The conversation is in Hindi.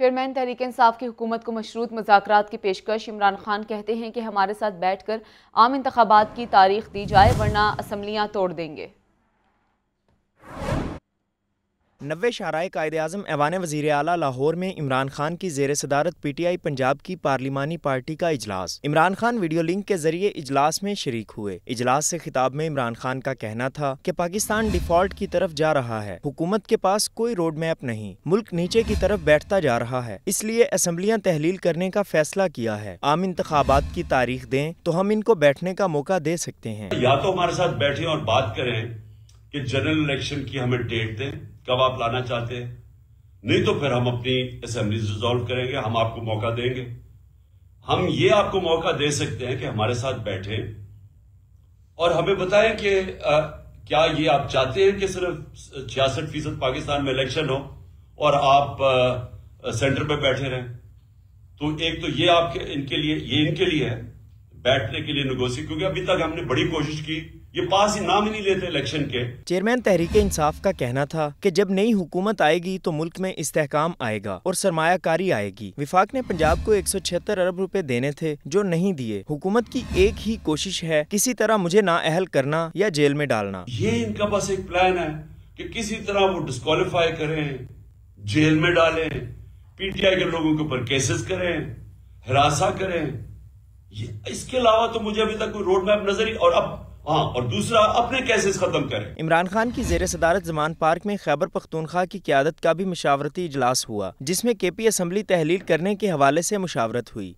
चेयरमैन तहरीक इंसाफ की हुकूमत को मशरूत मजाक की पेशकश इमरान खान कहते हैं कि हमारे साथ बैठ कर आम इंतबात की तारीख दी जाए वरना असम्बलियाँ तोड़ देंगे नबे शराय कायद अजम ऐवान वजीर अला लाहौर में इमरान खान की जेर सदारत पी टी आई पंजाब की पार्लिमानी पार्टी का अजलास इमरान खान वीडियो लिंक के जरिए इजलास में शरीक हुए इजलास से खिताब में इमरान खान का कहना था कि पाकिस्तान डिफॉल्ट की तरफ जा रहा है हुकूमत के पास कोई रोड मैप नहीं मुल्क नीचे की तरफ बैठता जा रहा है इसलिए असम्बलियाँ तहलील करने का फैसला किया है आम इंतबात की तारीख दें तो हम इनको बैठने का मौका दे सकते हैं या तो हमारे साथ बैठे और बात करें कि जनरल इलेक्शन की हमें डेट दें कब आप लाना चाहते हैं नहीं तो फिर हम अपनी असेंबली रिजोल्व करेंगे हम आपको मौका देंगे हम ये आपको मौका दे सकते हैं कि हमारे साथ बैठे और हमें बताएं कि आ, क्या ये आप चाहते हैं कि सिर्फ छियासठ फीसद पाकिस्तान में इलेक्शन हो और आप आ, सेंटर पे बैठे रहें तो एक तो ये आपके इनके लिए ये इनके लिए है बैठने के लिए निगोसी क्योंकि अभी तक हमने बड़ी कोशिश की ये पास ही नाम ही नहीं लेते इलेक्शन के चेयरमैन तहरीक इंसाफ का कहना था कि जब नई हुकूमत आएगी तो मुल्क में इस्तेकाम आएगा और सरमाकारी आएगी विफाक ने पंजाब को एक सौ छिहत्तर अरब रुपए देने थे जो नहीं दिए हुकूमत की एक ही कोशिश है किसी तरह मुझे ना अहल करना या जेल में डालना ये इनका बस एक प्लान है कि किसी तरह वो डिस्कालीफाई करें जेल में डाले पीटीआई के लोगों के ऊपर केसेस करें हरासा करें ये इसके अलावा तो मुझे अभी तक कोई रोड मैप नजर ही और अब हाँ और दूसरा अपने केसेस खत्म करें इमरान खान की जेर सदारत जमान पार्क में खैबर पख्तूनखा की क्यादत का भी मशावरती इजलास हुआ जिसमें के पी असम्बली तहलील करने के हवाले से मुशावरत हुई